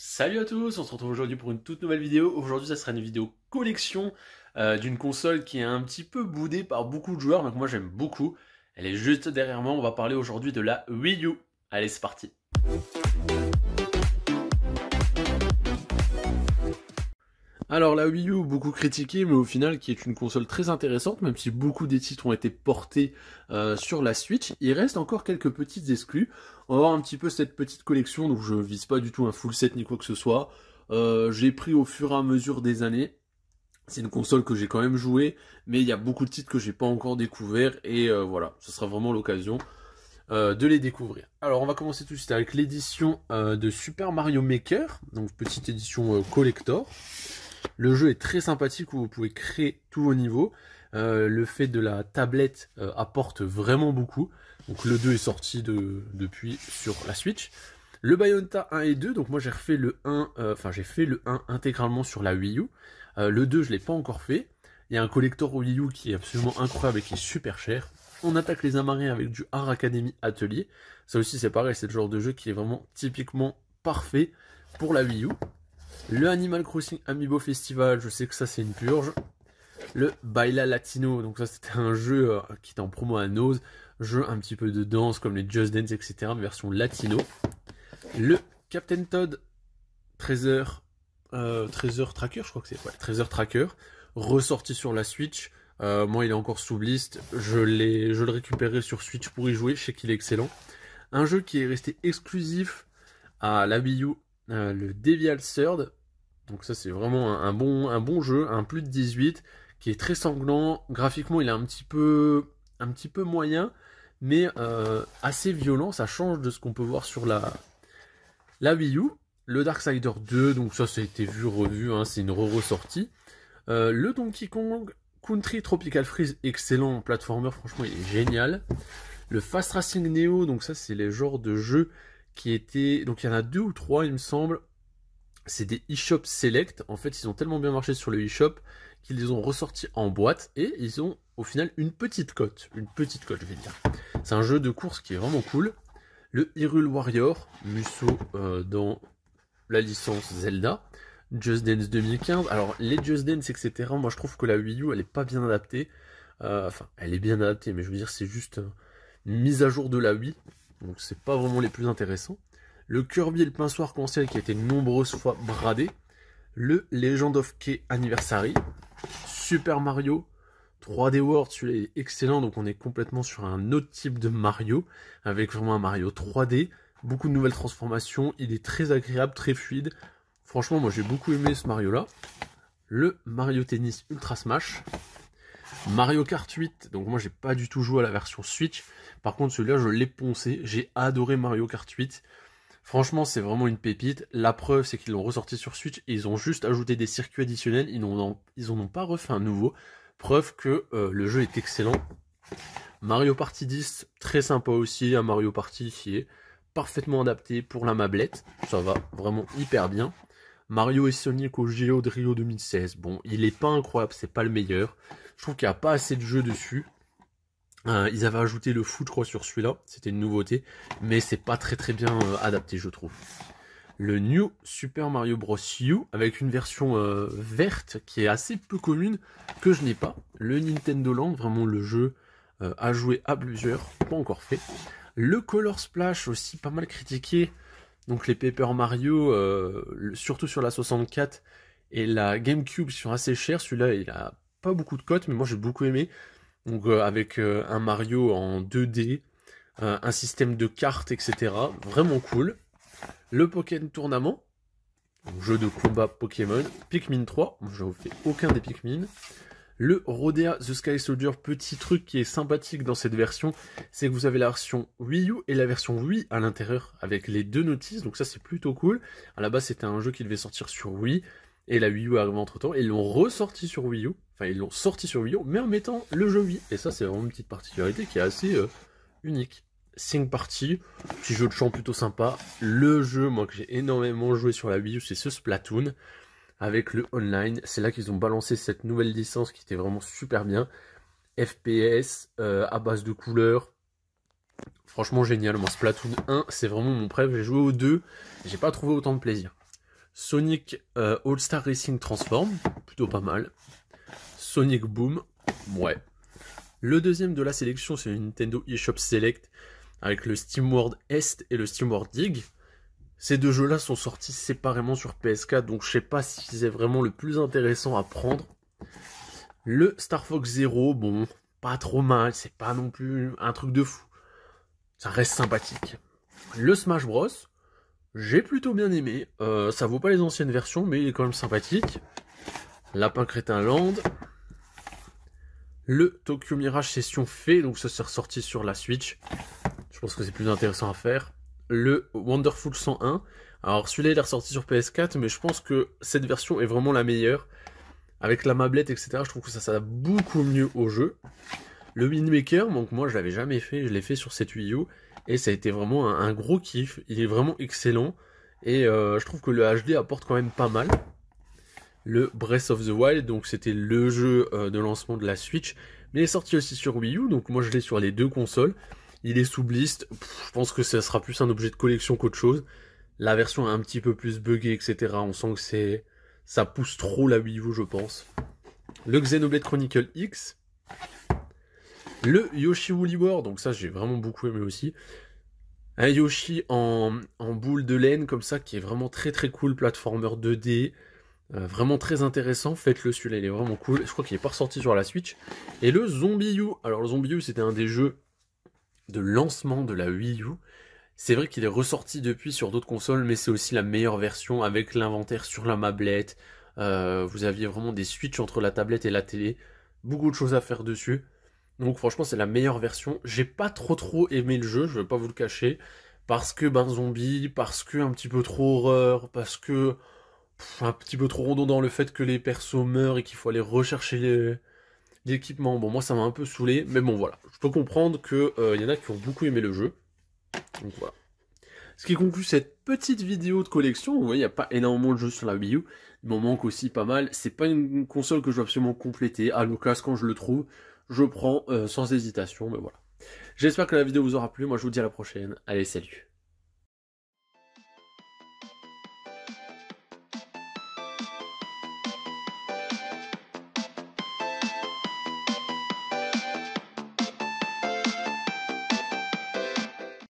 Salut à tous, on se retrouve aujourd'hui pour une toute nouvelle vidéo. Aujourd'hui, ça sera une vidéo collection euh, d'une console qui est un petit peu boudée par beaucoup de joueurs, mais que moi j'aime beaucoup. Elle est juste derrière moi, on va parler aujourd'hui de la Wii U. Allez, c'est parti. Alors la Wii U, beaucoup critiquée, mais au final qui est une console très intéressante, même si beaucoup des titres ont été portés euh, sur la Switch, il reste encore quelques petites exclus. On va voir un petit peu cette petite collection, donc je ne vise pas du tout un full set ni quoi que ce soit. Euh, j'ai pris au fur et à mesure des années. C'est une console que j'ai quand même jouée, mais il y a beaucoup de titres que j'ai pas encore découverts, et euh, voilà, ce sera vraiment l'occasion de les découvrir. Alors on va commencer tout de suite avec l'édition de Super Mario Maker, donc petite édition collector. Le jeu est très sympathique où vous pouvez créer tous vos niveaux. Euh, le fait de la tablette euh, apporte vraiment beaucoup. Donc le 2 est sorti depuis sur la Switch. Le Bayonetta 1 et 2, donc moi j'ai refait le 1, euh, enfin j'ai fait le 1 intégralement sur la Wii U. le 2 je l'ai pas encore fait. Il y a un collector Wii U qui est absolument incroyable et qui est super cher. On attaque les amarrés avec du Art Academy Atelier. Ça aussi c'est pareil, c'est le genre de jeu qui est vraiment typiquement parfait pour la Wii U. Le Animal Crossing Amiibo Festival, je sais que ça c'est une purge. Le Baila Latino, donc ça c'était un jeu euh, qui était en promo à Nose, jeu un petit peu de danse comme les Just Dance, etc. version latino. Le Captain Todd euh, Treasure, Tracker, je crois que c'est, ouais, Treasure Tracker, ressorti sur la Switch. Euh, moi, il est encore sous liste. Je l'ai, je le récupérerai sur Switch pour y jouer. Je sais qu'il est excellent. Un jeu qui est resté exclusif à la Wii U euh, le Devial Third. Donc ça c'est vraiment un, bon, un bon jeu, un plus de 18, qui est très sanglant. Graphiquement il est un petit peu, un petit peu moyen, mais euh, assez violent. Ça change de ce qu'on peut voir sur la, la Wii U. Le Darksider 2, donc ça ça a été vu, revu, hein, c'est une re-ressortie. Euh, le Donkey Kong Country Tropical Freeze, excellent platformer, franchement il est génial. Le Fast Racing Neo, donc ça c'est les genres de jeux qui Donc il y en a deux ou trois, il me semble. C'est des eShop Select. En fait, ils ont tellement bien marché sur le eShop qu'ils les ont ressortis en boîte et ils ont au final une petite cote. Une petite cote, je vais dire. C'est un jeu de course qui est vraiment cool. Le Hyrule Warrior, Musso euh, dans la licence Zelda. Just Dance 2015. Alors, les Just Dance, etc., moi je trouve que la Wii U, elle n'est pas bien adaptée. Euh, enfin, elle est bien adaptée, mais je veux dire, c'est juste une euh, mise à jour de la Wii donc c'est pas vraiment les plus intéressants. Le Kirby et le pinceau arc-en-ciel qui a été nombreuses fois bradé. Le Legend of K Anniversary. Super Mario. 3D World, celui-là est excellent, donc on est complètement sur un autre type de Mario, avec vraiment un Mario 3D, beaucoup de nouvelles transformations, il est très agréable, très fluide. Franchement, moi j'ai beaucoup aimé ce Mario-là. Le Mario Tennis Ultra Smash, Mario Kart 8, donc moi j'ai pas du tout joué à la version Switch. Par contre celui-là je l'ai poncé, j'ai adoré Mario Kart 8. Franchement c'est vraiment une pépite. La preuve c'est qu'ils l'ont ressorti sur Switch et ils ont juste ajouté des circuits additionnels, ils n'en ont pas refait un nouveau. Preuve que euh, le jeu est excellent. Mario Party 10, très sympa aussi, un Mario Party qui est parfaitement adapté pour la mablette, ça va vraiment hyper bien. Mario et Sonic au JO de 2016, bon il est pas incroyable, c'est pas le meilleur. Je trouve qu'il n'y a pas assez de jeu dessus. Euh, ils avaient ajouté le foot, je sur celui-là. C'était une nouveauté. Mais c'est pas très très bien euh, adapté, je trouve. Le New Super Mario Bros. U, avec une version euh, verte qui est assez peu commune, que je n'ai pas. Le Nintendo Land, vraiment le jeu à jouer à plusieurs, pas encore fait. Le Color Splash, aussi pas mal critiqué. Donc les Paper Mario, surtout sur la 64 et la GameCube, sont assez chers. Celui-là, il a pas beaucoup de cotes, mais moi j'ai beaucoup aimé. Donc euh, avec euh, un Mario en 2D, euh, un système de cartes, etc. Vraiment cool. Le Pokémon Tournament, jeu de combat Pokémon. Pikmin 3, je ne fais aucun des Pikmin. Le Rodea The Sky Soldier, petit truc qui est sympathique dans cette version, c'est que vous avez la version Wii U et la version Wii à l'intérieur avec les deux notices, donc ça c'est plutôt cool. À la base c'était un jeu qui devait sortir sur Wii, et la Wii U arrive entre temps, et ils l'ont ressorti sur Wii U, enfin ils l'ont sorti sur Wii U, mais en mettant le jeu Wii. Et ça c'est vraiment une petite particularité qui est assez euh, unique. Sing Party, petit jeu de chant plutôt sympa. Le jeu, moi que j'ai énormément joué sur la Wii U, c'est ce Splatoon avec le online. C'est là qu'ils ont balancé cette nouvelle licence qui était vraiment super bien. FPS euh, à base de couleurs. Franchement génial. Moi Splatoon 1, c'est vraiment mon préf. J'ai joué au 2, j'ai pas trouvé autant de plaisir. Sonic euh, All-Star Racing Transform, plutôt pas mal. Sonic Boom, ouais. Le deuxième de la sélection, c'est le Nintendo eShop Select avec le SteamWorld Est et le SteamWorld Dig. Ces deux jeux-là sont sortis séparément sur PSK, donc je sais pas si c'est vraiment le plus intéressant à prendre. Le Star Fox Zero, bon, pas trop mal, c'est pas non plus un truc de fou. Ça reste sympathique. Le Smash Bros, j'ai plutôt bien aimé. Euh, ça vaut pas les anciennes versions, mais il est quand même sympathique. Lapin Crétin Land. Le Tokyo Mirage Session fait, donc ça s'est ressorti sur la Switch. Je pense que c'est plus intéressant à faire. Le Wonderful 101. Alors celui-là il est ressorti sur PS4, mais je pense que cette version est vraiment la meilleure. Avec la mablette, etc. Je trouve que ça s'adapte beaucoup mieux au jeu. Le Windmaker, donc moi je l'avais jamais fait, je l'ai fait sur cette Wii U. Et ça a été vraiment un, gros kiff. Il est vraiment excellent. Et euh, je trouve que le HD apporte quand même pas mal. Le Breath of the Wild, donc c'était le jeu euh, de lancement de la Switch. Mais il est sorti aussi sur Wii U, donc moi je l'ai sur les deux consoles. Il est sous blist. je pense que ça sera plus un objet de collection qu'autre chose. La version est un petit peu plus buggée, etc. On sent que c'est ça pousse trop la Wii U, je pense. Le Xenoblade Chronicle X, le Yoshi Woolly War, donc ça j'ai vraiment beaucoup aimé aussi. Un Yoshi en, boule de laine comme ça qui est vraiment très très cool, plateformeur 2D, euh, vraiment très intéressant. Faites-le celui-là, il est vraiment cool. Je crois qu'il n'est pas ressorti sur la Switch. Et le Zombie U. Alors le Zombie U c'était un des jeux de lancement de la Wii U. C'est vrai qu'il est ressorti depuis sur d'autres consoles, mais c'est aussi la meilleure version avec l'inventaire sur la mablette. Euh, vous aviez vraiment des switches entre la tablette et la télé. Beaucoup de choses à faire dessus. Donc franchement, c'est la meilleure version. J'ai pas trop trop aimé le jeu, je vais pas vous le cacher, parce que ben zombie, parce que un petit peu trop horreur, parce que un petit peu trop rondon dans le fait que les persos meurent et qu'il faut aller rechercher l'équipement. Bon, moi ça m'a un peu saoulé, mais bon voilà, je peux comprendre qu'il euh, y en a qui ont beaucoup aimé le jeu. Donc voilà. Ce qui conclut cette petite vidéo de collection, vous voyez, il n'y a pas énormément de jeux sur la Wii U, il m'en manque aussi pas mal, c'est pas une console que je dois absolument compléter, à Lucas, quand je le trouve, je prends euh, sans hésitation. Mais voilà. J'espère que la vidéo vous aura plu. Moi, je vous dis à la prochaine. Allez, salut.